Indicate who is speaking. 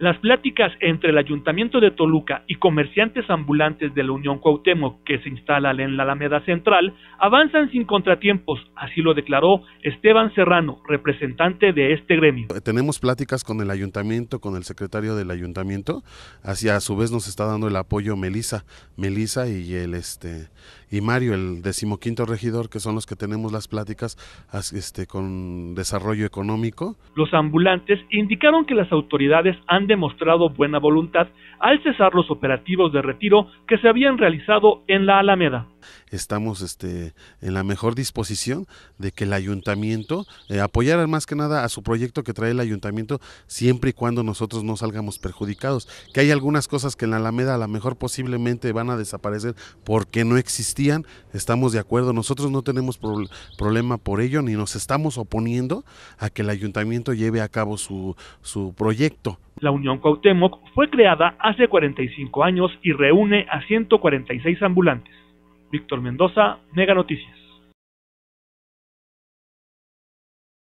Speaker 1: Las pláticas entre el Ayuntamiento de Toluca y comerciantes ambulantes de la Unión Cuauhtémoc que se instalan en la Alameda Central avanzan sin contratiempos, así lo declaró
Speaker 2: Esteban Serrano, representante de este gremio. Tenemos pláticas con el Ayuntamiento, con el secretario del Ayuntamiento, así a su vez nos está dando el apoyo Melisa, Melisa y el este y Mario, el decimoquinto regidor, que son los que tenemos las pláticas este, con desarrollo económico.
Speaker 1: Los ambulantes indicaron que las autoridades han demostrado buena voluntad al cesar los operativos de retiro que se habían realizado
Speaker 2: en la Alameda. Estamos este, en la mejor disposición de que el ayuntamiento eh, apoyara más que nada a su proyecto que trae el ayuntamiento siempre y cuando nosotros no salgamos perjudicados. Que hay algunas cosas que en la Alameda a lo mejor posiblemente van a desaparecer porque no existían, estamos de acuerdo. Nosotros no tenemos problema por ello ni nos estamos oponiendo a que el ayuntamiento lleve a cabo su, su proyecto. La Unión
Speaker 1: Cuauhtémoc fue creada hace 45 años y reúne a 146 ambulantes. Víctor Mendoza, Mega Noticias.